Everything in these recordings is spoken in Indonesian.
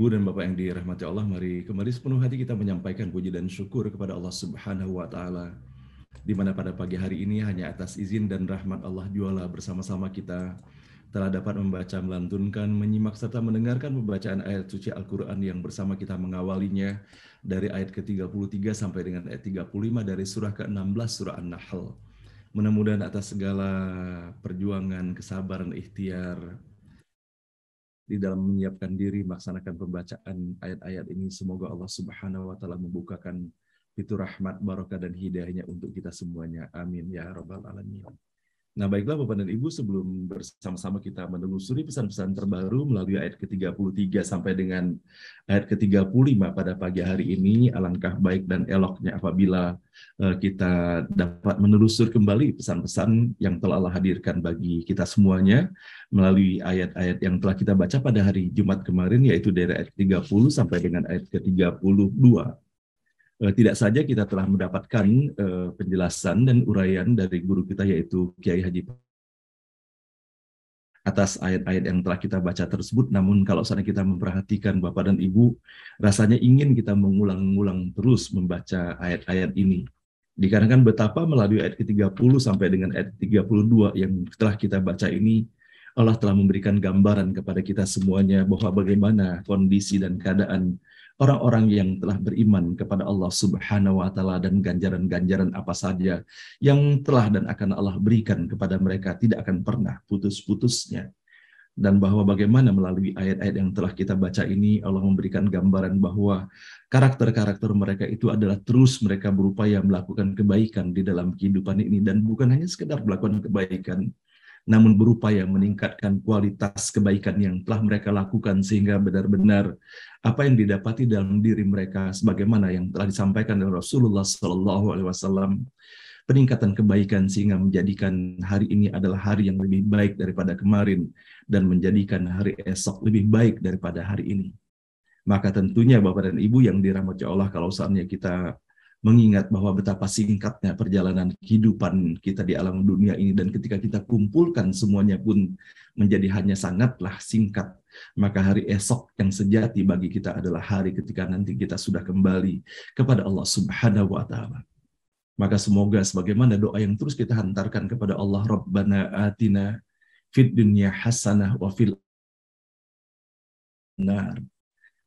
Ibu dan Bapak yang dirahmati Allah, mari kembali sepenuh hati kita menyampaikan puji dan syukur kepada Allah Subhanahu wa taala. Di mana pada pagi hari ini hanya atas izin dan rahmat Allah jualah bersama-sama kita telah dapat membaca, melantunkan, menyimak, serta mendengarkan pembacaan ayat suci Al-Quran yang bersama kita mengawalinya dari ayat ke-33 sampai dengan ayat 35 dari surah ke-16 surah An-Nahl. Mudah-mudahan atas segala perjuangan, kesabaran, ikhtiar, di dalam menyiapkan diri melaksanakan pembacaan ayat-ayat ini semoga Allah Subhanahu wa taala membukakan pintu rahmat barokah dan hidayahnya untuk kita semuanya amin ya rabbal alamin Nah, baiklah Bapak dan Ibu, sebelum bersama-sama kita menelusuri pesan-pesan terbaru melalui ayat ke-33 sampai dengan ayat ke-35 pada pagi hari ini, alangkah baik dan eloknya apabila eh, kita dapat menelusur kembali pesan-pesan yang telah Allah hadirkan bagi kita semuanya melalui ayat-ayat yang telah kita baca pada hari Jumat kemarin, yaitu dari ayat ke-30 sampai dengan ayat ke-32. Eh, tidak saja kita telah mendapatkan eh, penjelasan dan uraian dari guru kita yaitu Kiai Haji atas ayat-ayat yang telah kita baca tersebut. Namun kalau sana kita memperhatikan Bapak dan Ibu, rasanya ingin kita mengulang-ulang terus membaca ayat-ayat ini. Dikarenakan betapa melalui ayat ke-30 sampai dengan ayat 32 yang telah kita baca ini, Allah telah memberikan gambaran kepada kita semuanya bahwa bagaimana kondisi dan keadaan orang-orang yang telah beriman kepada Allah Subhanahu wa taala dan ganjaran-ganjaran apa saja yang telah dan akan Allah berikan kepada mereka tidak akan pernah putus-putusnya. Dan bahwa bagaimana melalui ayat-ayat yang telah kita baca ini Allah memberikan gambaran bahwa karakter-karakter mereka itu adalah terus mereka berupaya melakukan kebaikan di dalam kehidupan ini dan bukan hanya sekedar melakukan kebaikan namun berupaya meningkatkan kualitas kebaikan yang telah mereka lakukan sehingga benar-benar apa yang didapati dalam diri mereka sebagaimana yang telah disampaikan oleh Rasulullah Shallallahu Alaihi Wasallam peningkatan kebaikan sehingga menjadikan hari ini adalah hari yang lebih baik daripada kemarin dan menjadikan hari esok lebih baik daripada hari ini. Maka tentunya Bapak dan Ibu yang dirahmati Allah kalau saatnya kita mengingat bahwa betapa singkatnya perjalanan kehidupan kita di alam dunia ini dan ketika kita kumpulkan semuanya pun menjadi hanya sangatlah singkat maka hari esok yang sejati bagi kita adalah hari ketika nanti kita sudah kembali kepada Allah Subhanahu wa taala maka semoga sebagaimana doa yang terus kita hantarkan kepada Allah Rabbana atina fid dunya hasanah wa fil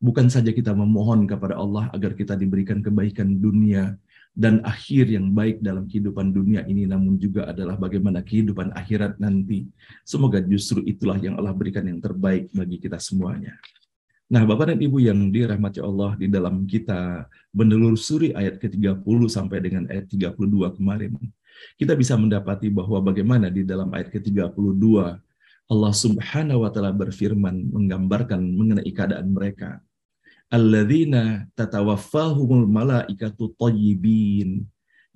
Bukan saja kita memohon kepada Allah agar kita diberikan kebaikan dunia dan akhir yang baik dalam kehidupan dunia ini, namun juga adalah bagaimana kehidupan akhirat nanti. Semoga justru itulah yang Allah berikan yang terbaik bagi kita semuanya. Nah, Bapak dan Ibu yang dirahmati Allah di dalam kita menelusuri ayat ke-30 sampai dengan ayat 32 kemarin, kita bisa mendapati bahwa bagaimana di dalam ayat ke-32 Allah Subhanahu wa taala berfirman menggambarkan mengenai keadaan mereka alladzina tatawaffahumul malaikatu tayyibin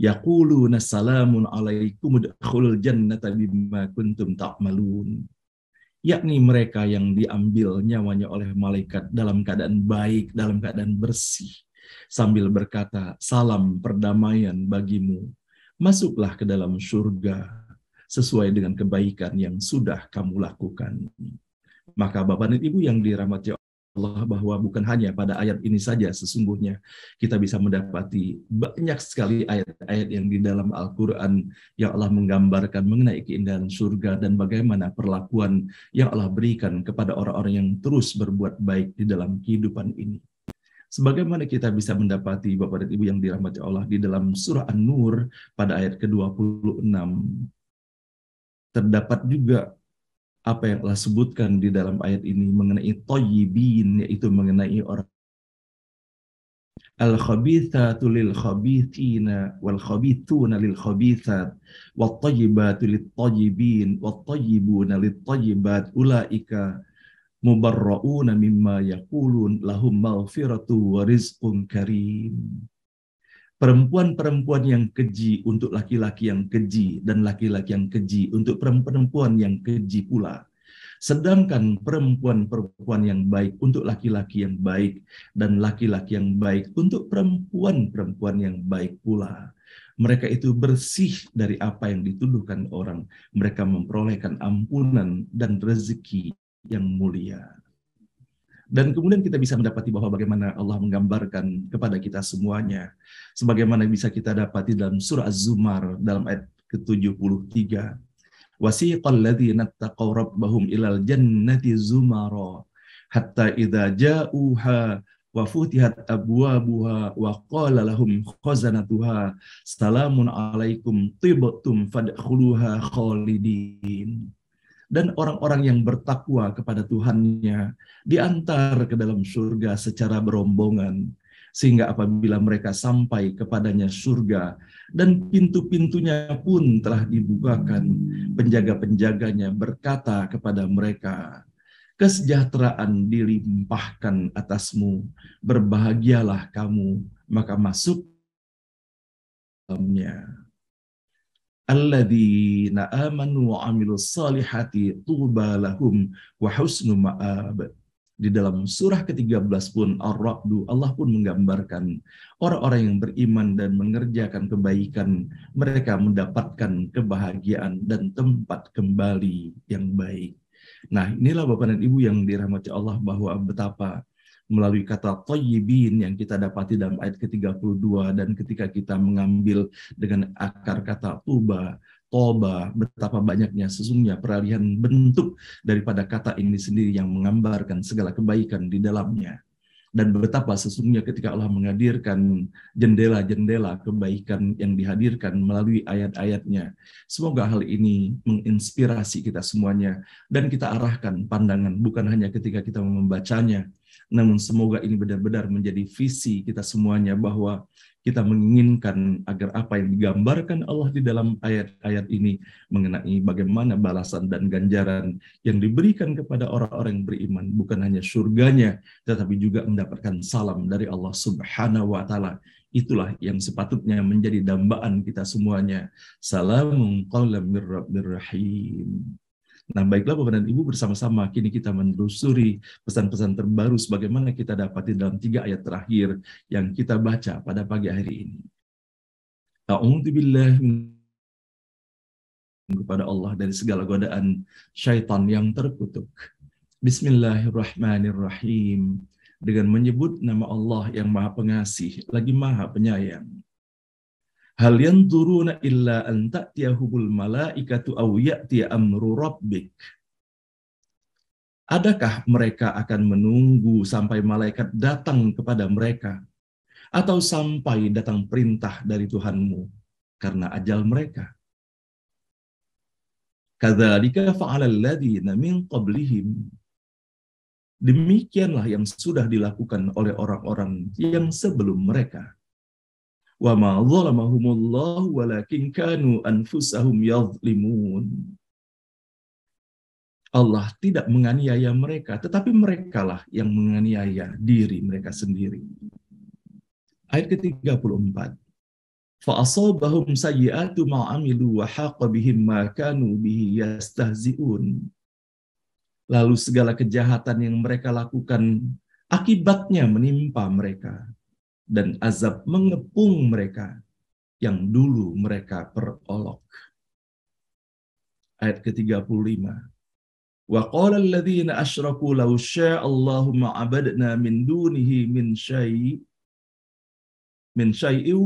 yaquluna salamun alaikum udkhulul jannata bima kuntum ta'malun yakni mereka yang diambil nyawanya oleh malaikat dalam keadaan baik dalam keadaan bersih sambil berkata salam perdamaian bagimu masuklah ke dalam surga sesuai dengan kebaikan yang sudah kamu lakukan maka Bapak dan Ibu yang dirahmati Allah bahwa bukan hanya pada ayat ini saja sesungguhnya kita bisa mendapati banyak sekali ayat-ayat yang di dalam Al-Quran yang Allah menggambarkan mengenai keindahan surga dan bagaimana perlakuan yang Allah berikan kepada orang-orang yang terus berbuat baik di dalam kehidupan ini. Sebagaimana kita bisa mendapati Bapak dan Ibu yang dirahmati Allah di dalam surah An-Nur pada ayat ke-26, terdapat juga apa yang telah sebutkan di dalam ayat ini mengenai toyibin, yaitu mengenai orang Al-khabithatu lil khabithina wal khabithuna lil khabithat wat tayyibatu lit tayyibin wat tayyibuna lit tayyibat ulaika mubarrauna mimma yakulun lahum maghfiratu wa rizqun karim perempuan-perempuan yang keji untuk laki-laki yang keji dan laki-laki yang keji untuk perempuan-perempuan yang keji pula. Sedangkan perempuan-perempuan yang baik untuk laki-laki yang baik dan laki-laki yang baik untuk perempuan-perempuan yang baik pula. Mereka itu bersih dari apa yang dituduhkan orang. Mereka memperolehkan ampunan dan rezeki yang mulia. Dan kemudian kita bisa mendapati bahwa bagaimana Allah menggambarkan kepada kita semuanya, sebagaimana bisa kita dapati dalam surah Az-Zumar dalam ayat ke-73. Wasiqal ladzina taqaw rabbahum ilal jannati zumara hatta idza ja'uha wa futihat abwabuha wa qala lahum khazanatuha salamun alaikum tibtum fadkhuluha khalidin dan orang-orang yang bertakwa kepada Tuhannya diantar ke dalam surga secara berombongan sehingga apabila mereka sampai kepadanya surga dan pintu-pintunya pun telah dibukakan penjaga-penjaganya berkata kepada mereka kesejahteraan dilimpahkan atasmu berbahagialah kamu maka masuk dalamnya alladzina amanu wa amilus salihati tuba lahum wa husnu ma'ab. Di dalam surah ke-13 pun Ar-Ra'du Allah pun menggambarkan orang-orang yang beriman dan mengerjakan kebaikan mereka mendapatkan kebahagiaan dan tempat kembali yang baik. Nah, inilah Bapak dan Ibu yang dirahmati Allah bahwa betapa melalui kata toyibin yang kita dapati dalam ayat ke-32 dan ketika kita mengambil dengan akar kata tuba, toba, betapa banyaknya sesungguhnya peralihan bentuk daripada kata ini sendiri yang menggambarkan segala kebaikan di dalamnya dan betapa sesungguhnya ketika Allah menghadirkan jendela-jendela kebaikan yang dihadirkan melalui ayat-ayatnya. Semoga hal ini menginspirasi kita semuanya dan kita arahkan pandangan bukan hanya ketika kita membacanya, namun semoga ini benar-benar menjadi visi kita semuanya bahwa kita menginginkan agar apa yang digambarkan Allah di dalam ayat-ayat ini mengenai bagaimana balasan dan ganjaran yang diberikan kepada orang-orang yang beriman bukan hanya surganya tetapi juga mendapatkan salam dari Allah Subhanahu wa taala. Itulah yang sepatutnya menjadi dambaan kita semuanya. Salamun qawlam mir rahim. Nah, baiklah Bapak dan Ibu bersama-sama kini kita menelusuri pesan-pesan terbaru sebagaimana kita dapati dalam tiga ayat terakhir yang kita baca pada pagi hari ini. A'udzubillah kepada Allah dari segala godaan syaitan yang terkutuk. Bismillahirrahmanirrahim. Dengan menyebut nama Allah yang Maha Pengasih lagi Maha Penyayang. Hal yang yanzuruna illa anta tiahubul malaikatu aw ya'ti amru rabbik. Adakah mereka akan menunggu sampai malaikat datang kepada mereka atau sampai datang perintah dari Tuhanmu karena ajal mereka? Kadzalika fa'alal ladzina min qablihim. Demikianlah yang sudah dilakukan oleh orang-orang yang sebelum mereka. Wa ma zalamahumullah walakin kanu anfusahum yadhlimun. Allah tidak menganiaya mereka, tetapi merekalah yang menganiaya diri mereka sendiri. Ayat ke-34. Fa'asabahum sayyi'atu ma'amilu wa haqa bihim ma kanu bihi yastahzi'un. Lalu segala kejahatan yang mereka lakukan akibatnya menimpa mereka dan azab mengepung mereka yang dulu mereka perolok. Ayat ke-35. Wa qala alladhina asyraku law syaa Allahu ma abadna min dunihi min syai' min syai'in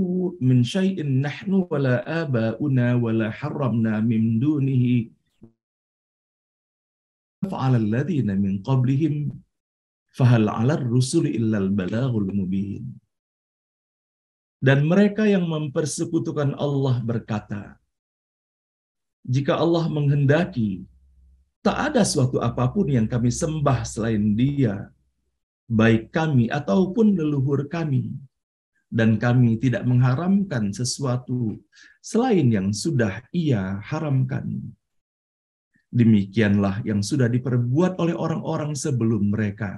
min syai'in nahnu wala aba'una wala harramna min dunihi fa'ala alladhina min qablihim fahal 'ala ar-rusuli illa al-balaghul mubin dan mereka yang mempersekutukan Allah berkata, jika Allah menghendaki, tak ada suatu apapun yang kami sembah selain dia, baik kami ataupun leluhur kami. Dan kami tidak mengharamkan sesuatu selain yang sudah ia haramkan. Demikianlah yang sudah diperbuat oleh orang-orang sebelum mereka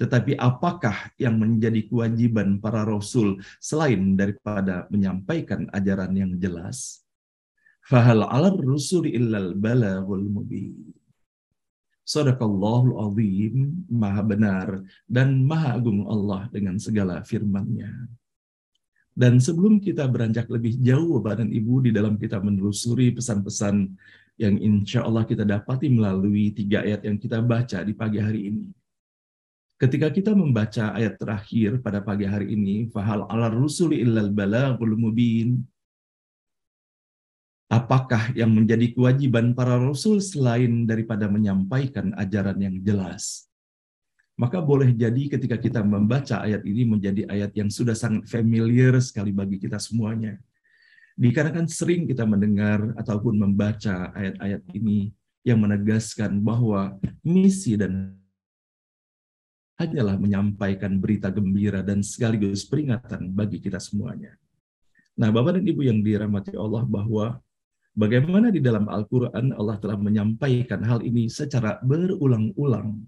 tetapi apakah yang menjadi kewajiban para rasul selain daripada menyampaikan ajaran yang jelas? Fahal alar rusul illal balagul mubin. Sadaqallahul azim, maha benar dan maha agung Allah dengan segala firman-Nya. Dan sebelum kita beranjak lebih jauh badan ibu di dalam kita menelusuri pesan-pesan yang insya Allah kita dapati melalui tiga ayat yang kita baca di pagi hari ini. Ketika kita membaca ayat terakhir pada pagi hari ini, fahal ala rusuli illal balagul mubin. Apakah yang menjadi kewajiban para rasul selain daripada menyampaikan ajaran yang jelas? Maka boleh jadi ketika kita membaca ayat ini menjadi ayat yang sudah sangat familiar sekali bagi kita semuanya. Dikarenakan sering kita mendengar ataupun membaca ayat-ayat ini yang menegaskan bahwa misi dan hanyalah menyampaikan berita gembira dan sekaligus peringatan bagi kita semuanya. Nah, Bapak dan Ibu yang dirahmati Allah bahwa bagaimana di dalam Al-Qur'an Allah telah menyampaikan hal ini secara berulang-ulang.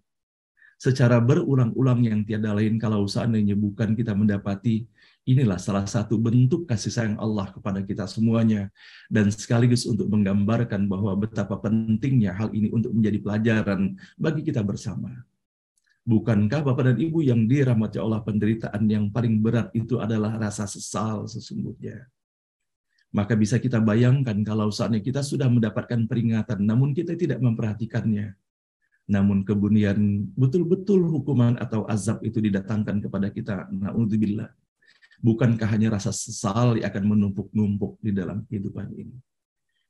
Secara berulang-ulang yang tiada lain kalau seandainya bukan kita mendapati inilah salah satu bentuk kasih sayang Allah kepada kita semuanya dan sekaligus untuk menggambarkan bahwa betapa pentingnya hal ini untuk menjadi pelajaran bagi kita bersama. Bukankah Bapak dan Ibu yang dirahmati Allah penderitaan yang paling berat itu adalah rasa sesal sesungguhnya. Maka bisa kita bayangkan kalau saatnya kita sudah mendapatkan peringatan namun kita tidak memperhatikannya. Namun kebunian betul-betul hukuman atau azab itu didatangkan kepada kita. Na'udzubillah. Bukankah hanya rasa sesal yang akan menumpuk-numpuk di dalam kehidupan ini.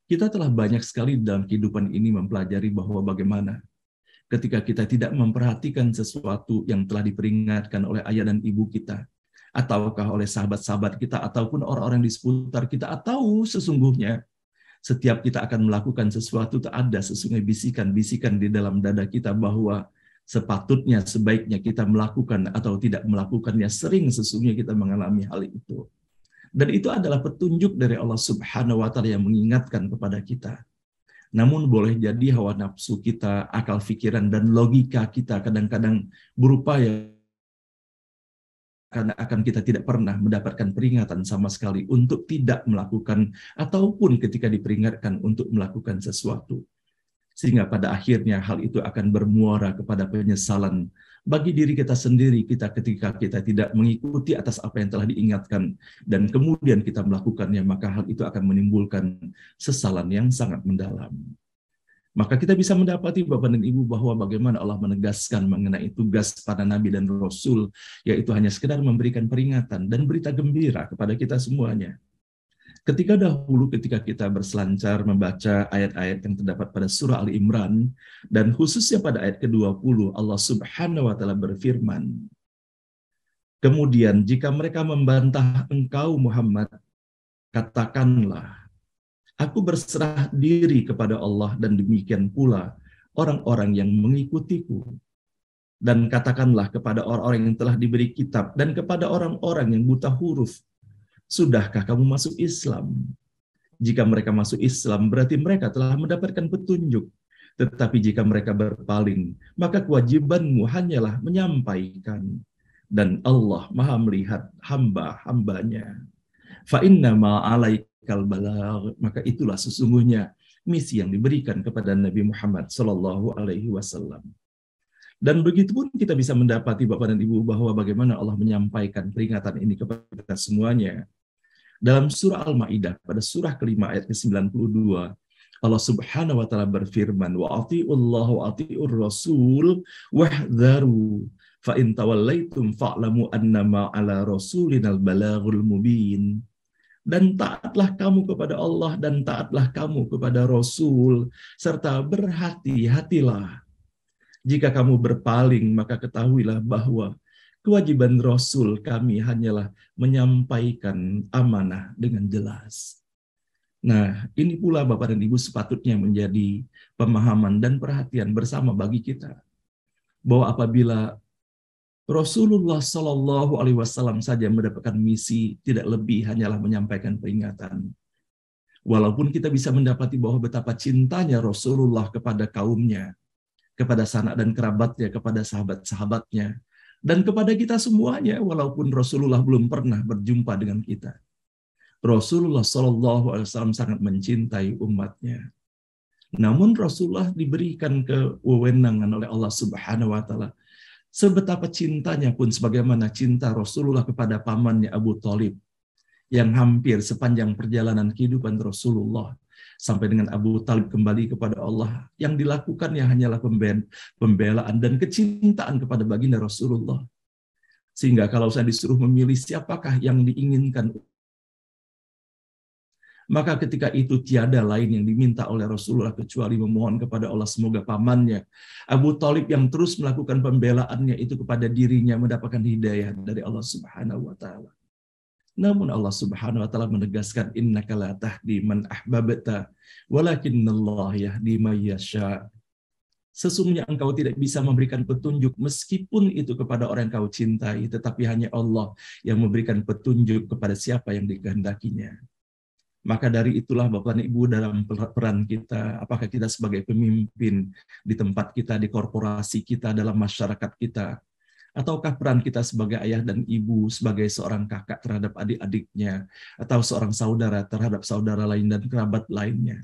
Kita telah banyak sekali dalam kehidupan ini mempelajari bahwa bagaimana ketika kita tidak memperhatikan sesuatu yang telah diperingatkan oleh ayah dan ibu kita, ataukah oleh sahabat-sahabat kita, ataupun orang-orang di seputar kita, atau sesungguhnya setiap kita akan melakukan sesuatu, tak ada sesungguhnya bisikan-bisikan di dalam dada kita bahwa sepatutnya, sebaiknya kita melakukan atau tidak melakukannya, sering sesungguhnya kita mengalami hal itu. Dan itu adalah petunjuk dari Allah Subhanahu wa Ta'ala yang mengingatkan kepada kita namun boleh jadi hawa nafsu kita, akal pikiran, dan logika kita kadang-kadang berupaya karena akan kita tidak pernah mendapatkan peringatan sama sekali untuk tidak melakukan ataupun ketika diperingatkan untuk melakukan sesuatu sehingga pada akhirnya hal itu akan bermuara kepada penyesalan bagi diri kita sendiri kita ketika kita tidak mengikuti atas apa yang telah diingatkan dan kemudian kita melakukannya maka hal itu akan menimbulkan sesalan yang sangat mendalam. Maka kita bisa mendapati Bapak dan Ibu bahwa bagaimana Allah menegaskan mengenai tugas para nabi dan rasul yaitu hanya sekedar memberikan peringatan dan berita gembira kepada kita semuanya. Ketika dahulu ketika kita berselancar membaca ayat-ayat yang terdapat pada surah Ali Imran dan khususnya pada ayat ke-20 Allah Subhanahu wa taala berfirman Kemudian jika mereka membantah engkau Muhammad katakanlah aku berserah diri kepada Allah dan demikian pula orang-orang yang mengikutiku dan katakanlah kepada orang-orang yang telah diberi kitab dan kepada orang-orang yang buta huruf Sudahkah kamu masuk Islam? Jika mereka masuk Islam, berarti mereka telah mendapatkan petunjuk. Tetapi jika mereka berpaling, maka kewajibanmu hanyalah menyampaikan. Dan Allah maha melihat hamba-hambanya. Fa'inna ma'alaikal balag. Maka itulah sesungguhnya misi yang diberikan kepada Nabi Muhammad Shallallahu Alaihi Wasallam. Dan begitu pun kita bisa mendapati Bapak dan Ibu bahwa bagaimana Allah menyampaikan peringatan ini kepada kita semuanya. Dalam surah Al-Maidah pada surah kelima ayat ke-92 Allah Subhanahu wa taala berfirman wa atiullah wa atiur rasul wahdharu fa in tawallaitum fa'lamu annama ala rasulinal balagul mubin dan taatlah kamu kepada Allah dan taatlah kamu kepada Rasul serta berhati-hatilah jika kamu berpaling maka ketahuilah bahwa Kewajiban Rasul kami hanyalah menyampaikan amanah dengan jelas. Nah, ini pula Bapak dan Ibu sepatutnya menjadi pemahaman dan perhatian bersama bagi kita. Bahwa apabila Rasulullah Shallallahu Alaihi Wasallam saja mendapatkan misi tidak lebih hanyalah menyampaikan peringatan. Walaupun kita bisa mendapati bahwa betapa cintanya Rasulullah kepada kaumnya, kepada sanak dan kerabatnya, kepada sahabat-sahabatnya, dan kepada kita semuanya walaupun Rasulullah belum pernah berjumpa dengan kita. Rasulullah Shallallahu Alaihi Wasallam sangat mencintai umatnya. Namun Rasulullah diberikan kewenangan oleh Allah Subhanahu Wa Taala. Sebetapa cintanya pun sebagaimana cinta Rasulullah kepada pamannya Abu Talib yang hampir sepanjang perjalanan kehidupan Rasulullah sampai dengan Abu Talib kembali kepada Allah yang dilakukannya hanyalah pembelaan dan kecintaan kepada baginda Rasulullah sehingga kalau saya disuruh memilih siapakah yang diinginkan maka ketika itu tiada lain yang diminta oleh Rasulullah kecuali memohon kepada Allah semoga pamannya Abu Talib yang terus melakukan pembelaannya itu kepada dirinya mendapatkan hidayah dari Allah Subhanahu wa taala. Namun Allah Subhanahu wa taala menegaskan innaka la tahdi man ahbabta walakinallahu yahdi may yasha. Sesungguhnya engkau tidak bisa memberikan petunjuk meskipun itu kepada orang yang kau cintai, tetapi hanya Allah yang memberikan petunjuk kepada siapa yang dikehendakinya. Maka dari itulah Bapak dan Ibu dalam peran kita, apakah kita sebagai pemimpin di tempat kita, di korporasi kita, dalam masyarakat kita, ataukah peran kita sebagai ayah dan ibu, sebagai seorang kakak terhadap adik-adiknya, atau seorang saudara terhadap saudara lain dan kerabat lainnya.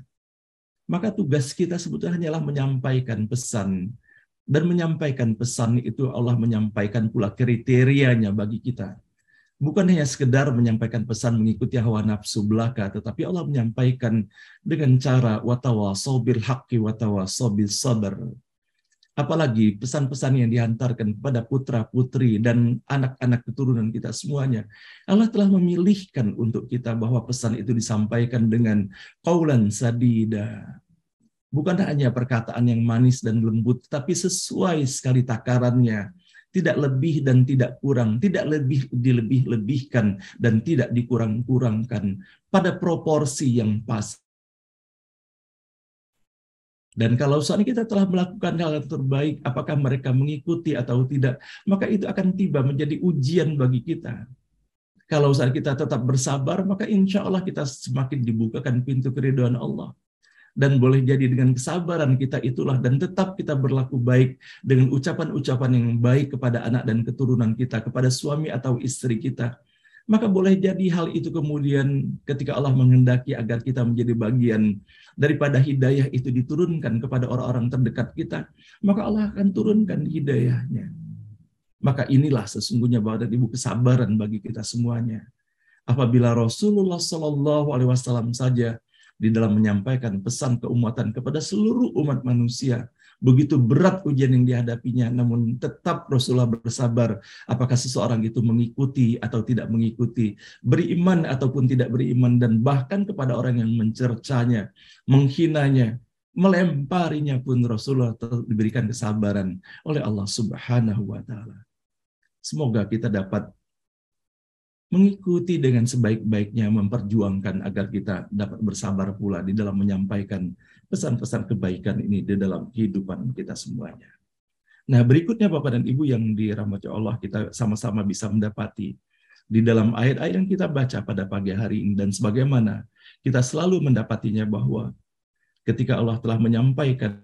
Maka tugas kita sebetulnya hanyalah menyampaikan pesan dan menyampaikan pesan itu Allah menyampaikan pula kriterianya bagi kita. Bukan hanya sekedar menyampaikan pesan mengikuti hawa nafsu belaka, tetapi Allah menyampaikan dengan cara watawa haki haqqi sobil sabar apalagi pesan-pesan yang dihantarkan kepada putra-putri dan anak-anak keturunan kita semuanya. Allah telah memilihkan untuk kita bahwa pesan itu disampaikan dengan kaulan sadida. Bukan hanya perkataan yang manis dan lembut, tapi sesuai sekali takarannya. Tidak lebih dan tidak kurang, tidak lebih dilebih-lebihkan dan tidak dikurang-kurangkan pada proporsi yang pas dan kalau saat kita telah melakukan hal yang terbaik, apakah mereka mengikuti atau tidak, maka itu akan tiba menjadi ujian bagi kita. Kalau saat kita tetap bersabar, maka insya Allah kita semakin dibukakan pintu keriduan Allah. Dan boleh jadi dengan kesabaran kita itulah, dan tetap kita berlaku baik dengan ucapan-ucapan yang baik kepada anak dan keturunan kita, kepada suami atau istri kita, maka boleh jadi hal itu kemudian ketika Allah menghendaki agar kita menjadi bagian daripada hidayah itu diturunkan kepada orang-orang terdekat kita, maka Allah akan turunkan hidayahnya. Maka inilah sesungguhnya bahwa ibu kesabaran bagi kita semuanya. Apabila Rasulullah Shallallahu Alaihi Wasallam saja di dalam menyampaikan pesan keumatan kepada seluruh umat manusia. Begitu berat ujian yang dihadapinya, namun tetap Rasulullah bersabar apakah seseorang itu mengikuti atau tidak mengikuti, beriman ataupun tidak beriman, dan bahkan kepada orang yang mencercanya, menghinanya, melemparinya pun Rasulullah diberikan kesabaran oleh Allah Subhanahu wa taala. Semoga kita dapat mengikuti dengan sebaik-baiknya memperjuangkan agar kita dapat bersabar pula di dalam menyampaikan pesan-pesan kebaikan ini di dalam kehidupan kita semuanya. Nah, berikutnya Bapak dan Ibu yang dirahmati Allah kita sama-sama bisa mendapati di dalam ayat-ayat yang kita baca pada pagi hari ini dan sebagaimana kita selalu mendapatinya bahwa ketika Allah telah menyampaikan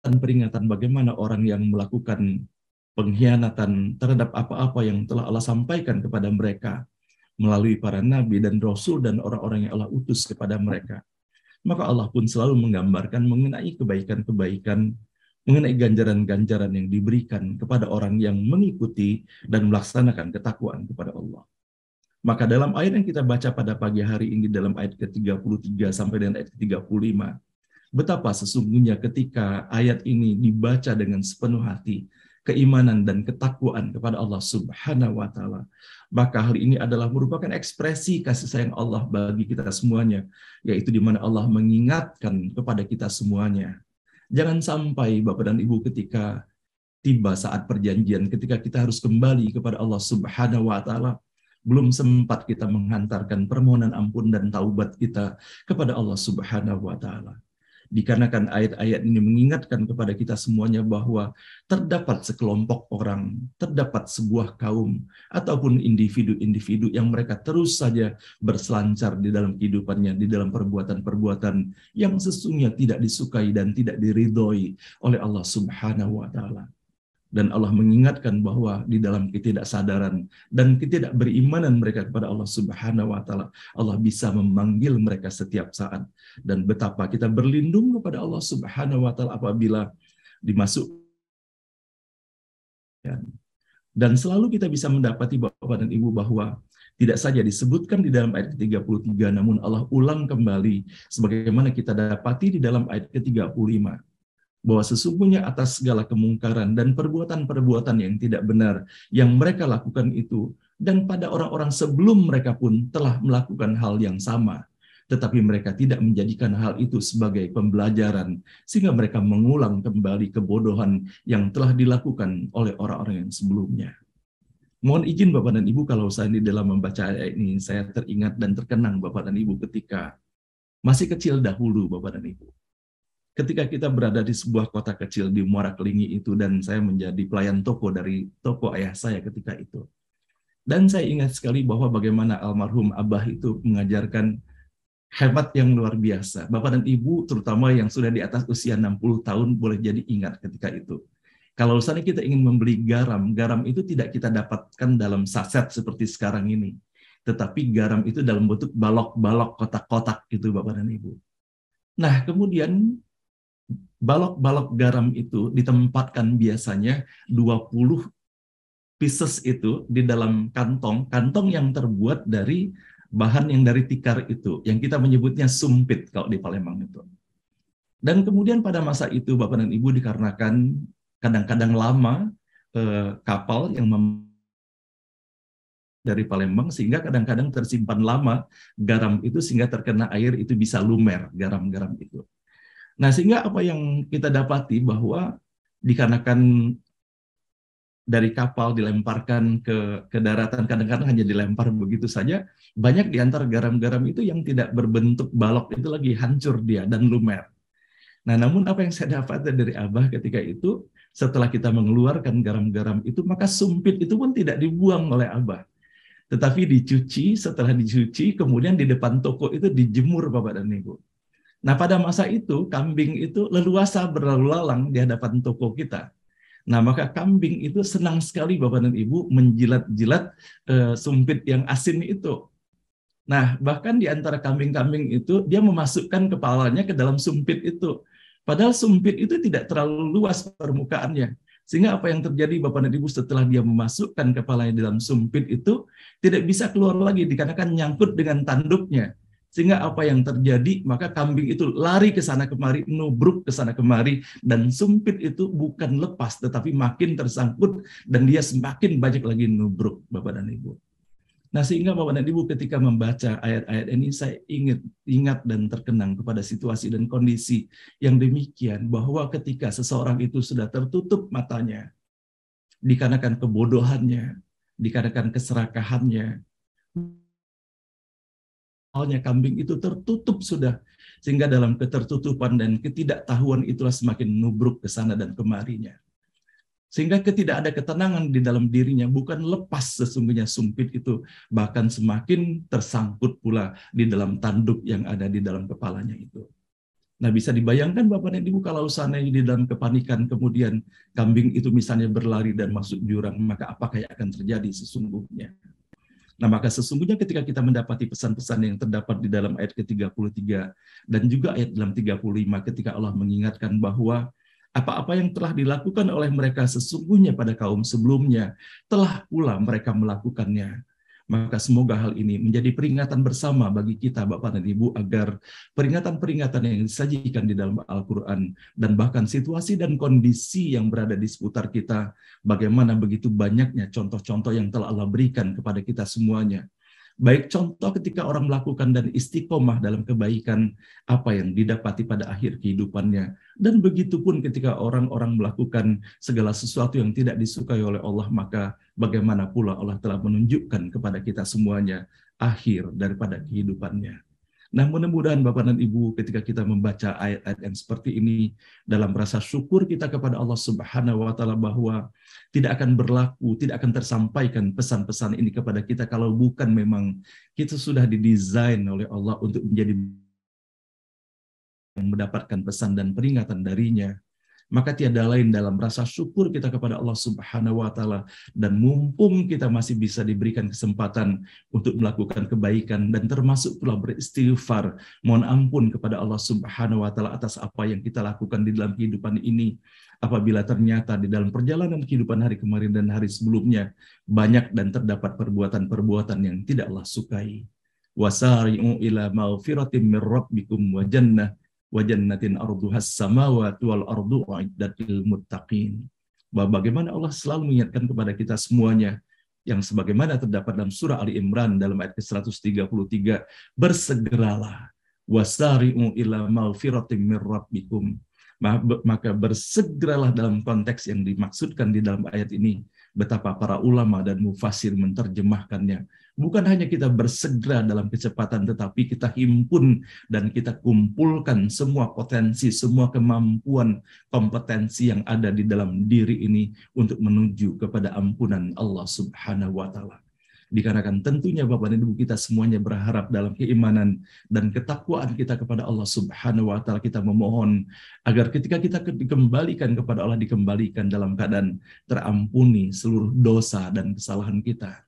peringatan bagaimana orang yang melakukan pengkhianatan terhadap apa-apa yang telah Allah sampaikan kepada mereka melalui para nabi dan rasul dan orang-orang yang Allah utus kepada mereka. Maka Allah pun selalu menggambarkan mengenai kebaikan-kebaikan, mengenai ganjaran-ganjaran yang diberikan kepada orang yang mengikuti dan melaksanakan ketakwaan kepada Allah. Maka dalam ayat yang kita baca pada pagi hari ini dalam ayat ke-33 sampai dengan ayat ke-35, betapa sesungguhnya ketika ayat ini dibaca dengan sepenuh hati, keimanan dan ketakwaan kepada Allah Subhanahu wa taala. Maka hal ini adalah merupakan ekspresi kasih sayang Allah bagi kita semuanya, yaitu di mana Allah mengingatkan kepada kita semuanya. Jangan sampai Bapak dan Ibu ketika tiba saat perjanjian ketika kita harus kembali kepada Allah Subhanahu wa taala belum sempat kita menghantarkan permohonan ampun dan taubat kita kepada Allah Subhanahu wa taala dikarenakan ayat-ayat ini mengingatkan kepada kita semuanya bahwa terdapat sekelompok orang, terdapat sebuah kaum, ataupun individu-individu yang mereka terus saja berselancar di dalam kehidupannya, di dalam perbuatan-perbuatan yang sesungguhnya tidak disukai dan tidak diridhoi oleh Allah Subhanahu wa Ta'ala dan Allah mengingatkan bahwa di dalam ketidaksadaran dan ketidakberimanan mereka kepada Allah Subhanahu wa taala, Allah bisa memanggil mereka setiap saat dan betapa kita berlindung kepada Allah Subhanahu wa taala apabila dimasuk dan selalu kita bisa mendapati Bapak dan Ibu bahwa tidak saja disebutkan di dalam ayat ke-33 namun Allah ulang kembali sebagaimana kita dapati di dalam ayat ke-35 bahwa sesungguhnya atas segala kemungkaran dan perbuatan-perbuatan yang tidak benar yang mereka lakukan itu dan pada orang-orang sebelum mereka pun telah melakukan hal yang sama tetapi mereka tidak menjadikan hal itu sebagai pembelajaran sehingga mereka mengulang kembali kebodohan yang telah dilakukan oleh orang-orang yang sebelumnya. Mohon izin Bapak dan Ibu kalau saya ini dalam membaca ayat ini saya teringat dan terkenang Bapak dan Ibu ketika masih kecil dahulu Bapak dan Ibu ketika kita berada di sebuah kota kecil di Muara Kelingi itu dan saya menjadi pelayan toko dari toko ayah saya ketika itu. Dan saya ingat sekali bahwa bagaimana almarhum Abah itu mengajarkan hebat yang luar biasa. Bapak dan Ibu terutama yang sudah di atas usia 60 tahun boleh jadi ingat ketika itu. Kalau misalnya kita ingin membeli garam, garam itu tidak kita dapatkan dalam saset seperti sekarang ini. Tetapi garam itu dalam bentuk balok-balok kotak-kotak gitu Bapak dan Ibu. Nah, kemudian balok-balok garam itu ditempatkan biasanya 20 pieces itu di dalam kantong, kantong yang terbuat dari bahan yang dari tikar itu, yang kita menyebutnya sumpit kalau di Palembang itu. Dan kemudian pada masa itu Bapak dan Ibu dikarenakan kadang-kadang lama eh, kapal yang mem dari Palembang sehingga kadang-kadang tersimpan lama garam itu sehingga terkena air itu bisa lumer garam-garam itu. Nah, sehingga apa yang kita dapati bahwa dikarenakan dari kapal dilemparkan ke ke daratan kadang-kadang hanya dilempar begitu saja banyak di antara garam-garam itu yang tidak berbentuk balok itu lagi hancur dia dan lumer. Nah, namun apa yang saya dapat dari Abah ketika itu setelah kita mengeluarkan garam-garam itu maka sumpit itu pun tidak dibuang oleh Abah. Tetapi dicuci, setelah dicuci kemudian di depan toko itu dijemur Bapak dan Ibu. Nah, pada masa itu kambing itu leluasa berlalu lalang di hadapan toko kita. Nah, maka kambing itu senang sekali Bapak dan Ibu menjilat-jilat e, sumpit yang asin itu. Nah, bahkan di antara kambing-kambing itu dia memasukkan kepalanya ke dalam sumpit itu. Padahal sumpit itu tidak terlalu luas permukaannya. Sehingga apa yang terjadi Bapak dan Ibu setelah dia memasukkan kepalanya dalam sumpit itu tidak bisa keluar lagi dikarenakan nyangkut dengan tanduknya sehingga apa yang terjadi maka kambing itu lari ke sana kemari nubruk ke sana kemari dan sumpit itu bukan lepas tetapi makin tersangkut dan dia semakin banyak lagi nubruk Bapak dan Ibu. Nah sehingga Bapak dan Ibu ketika membaca ayat-ayat ini saya ingat ingat dan terkenang kepada situasi dan kondisi yang demikian bahwa ketika seseorang itu sudah tertutup matanya dikarenakan kebodohannya, dikarenakan keserakahannya, halnya kambing itu tertutup sudah sehingga dalam ketertutupan dan ketidaktahuan itulah semakin nubruk ke sana dan kemarinya sehingga ketidak ada ketenangan di dalam dirinya bukan lepas sesungguhnya sumpit itu bahkan semakin tersangkut pula di dalam tanduk yang ada di dalam kepalanya itu Nah bisa dibayangkan Bapak dan Ibu kalau sana di dalam kepanikan kemudian kambing itu misalnya berlari dan masuk jurang, maka apakah yang akan terjadi sesungguhnya? Nah, maka sesungguhnya ketika kita mendapati pesan-pesan yang terdapat di dalam ayat ke-33 dan juga ayat dalam 35 ketika Allah mengingatkan bahwa apa-apa yang telah dilakukan oleh mereka sesungguhnya pada kaum sebelumnya telah pula mereka melakukannya maka semoga hal ini menjadi peringatan bersama bagi kita Bapak dan Ibu agar peringatan-peringatan yang disajikan di dalam Al-Quran dan bahkan situasi dan kondisi yang berada di seputar kita, bagaimana begitu banyaknya contoh-contoh yang telah Allah berikan kepada kita semuanya baik contoh ketika orang melakukan dan istiqomah dalam kebaikan apa yang didapati pada akhir kehidupannya dan begitu pun ketika orang-orang melakukan segala sesuatu yang tidak disukai oleh Allah maka bagaimana pula Allah telah menunjukkan kepada kita semuanya akhir daripada kehidupannya Nah, mudah-mudahan Bapak dan Ibu ketika kita membaca ayat-ayat yang seperti ini dalam rasa syukur kita kepada Allah Subhanahu wa taala bahwa tidak akan berlaku, tidak akan tersampaikan pesan-pesan ini kepada kita kalau bukan memang kita sudah didesain oleh Allah untuk menjadi yang mendapatkan pesan dan peringatan darinya maka tiada lain dalam rasa syukur kita kepada Allah Subhanahu wa taala dan mumpung kita masih bisa diberikan kesempatan untuk melakukan kebaikan dan termasuk pula beristighfar mohon ampun kepada Allah Subhanahu wa taala atas apa yang kita lakukan di dalam kehidupan ini apabila ternyata di dalam perjalanan kehidupan hari kemarin dan hari sebelumnya banyak dan terdapat perbuatan-perbuatan yang tidak Allah sukai wasari'u ila maghfiratin min rabbikum wa jannah wa jannatin arduhas samawati wal ardu uiddat muttaqin. Bahwa bagaimana Allah selalu mengingatkan kepada kita semuanya yang sebagaimana terdapat dalam surah Ali Imran dalam ayat ke-133, bersegeralah wasari'u ila maghfiratin mir rabbikum maka bersegeralah dalam konteks yang dimaksudkan di dalam ayat ini betapa para ulama dan mufasir menerjemahkannya. Bukan hanya kita bersegera dalam kecepatan, tetapi kita himpun dan kita kumpulkan semua potensi, semua kemampuan, kompetensi yang ada di dalam diri ini untuk menuju kepada ampunan Allah Subhanahu wa Ta'ala. Dikarenakan tentunya Bapak dan Ibu kita semuanya berharap dalam keimanan dan ketakwaan kita kepada Allah Subhanahu wa taala kita memohon agar ketika kita dikembalikan kepada Allah dikembalikan dalam keadaan terampuni seluruh dosa dan kesalahan kita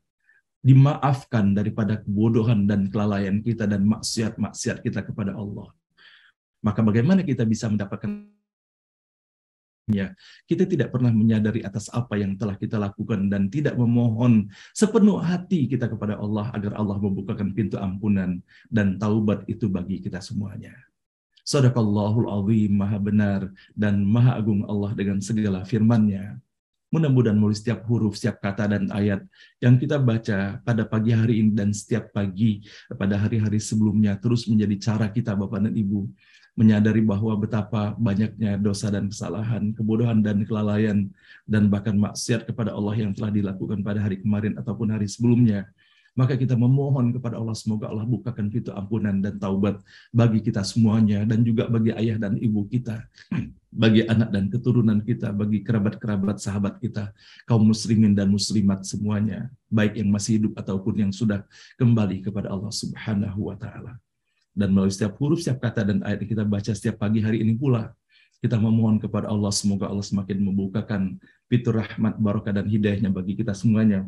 dimaafkan daripada kebodohan dan kelalaian kita dan maksiat-maksiat kita kepada Allah. Maka bagaimana kita bisa mendapatkan Ya, kita tidak pernah menyadari atas apa yang telah kita lakukan dan tidak memohon sepenuh hati kita kepada Allah agar Allah membukakan pintu ampunan dan taubat itu bagi kita semuanya. Sadaqallahul azim, maha benar dan maha agung Allah dengan segala firman-Nya. Mudah-mudahan mulai setiap huruf, setiap kata dan ayat yang kita baca pada pagi hari ini dan setiap pagi pada hari-hari sebelumnya terus menjadi cara kita Bapak dan Ibu menyadari bahwa betapa banyaknya dosa dan kesalahan, kebodohan dan kelalaian, dan bahkan maksiat kepada Allah yang telah dilakukan pada hari kemarin ataupun hari sebelumnya, maka kita memohon kepada Allah semoga Allah bukakan pintu ampunan dan taubat bagi kita semuanya dan juga bagi ayah dan ibu kita, bagi anak dan keturunan kita, bagi kerabat-kerabat sahabat kita, kaum muslimin dan muslimat semuanya, baik yang masih hidup ataupun yang sudah kembali kepada Allah Subhanahu wa taala dan melalui setiap huruf, setiap kata dan ayat yang kita baca setiap pagi hari ini pula, kita memohon kepada Allah semoga Allah semakin membukakan pintu rahmat, barokah, dan hidayahnya bagi kita semuanya.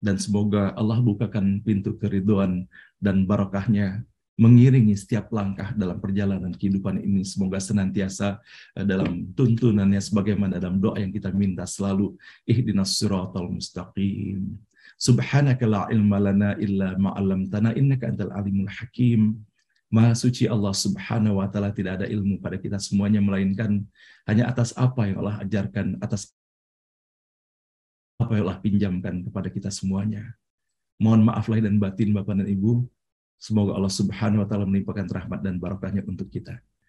Dan semoga Allah bukakan pintu keriduan dan barokahnya mengiringi setiap langkah dalam perjalanan kehidupan ini. Semoga senantiasa eh, dalam tuntunannya sebagaimana dalam doa yang kita minta selalu. Ihdinas suratul mustaqim. Subhanaka la ilma lana illa ma'alamtana innaka antal alimul hakim. Maha suci Allah Subhanahu wa taala tidak ada ilmu pada kita semuanya melainkan hanya atas apa yang Allah ajarkan, atas apa yang Allah pinjamkan kepada kita semuanya. Mohon maaf lahir dan batin Bapak dan Ibu. Semoga Allah Subhanahu wa taala melimpahkan rahmat dan barokahnya untuk kita.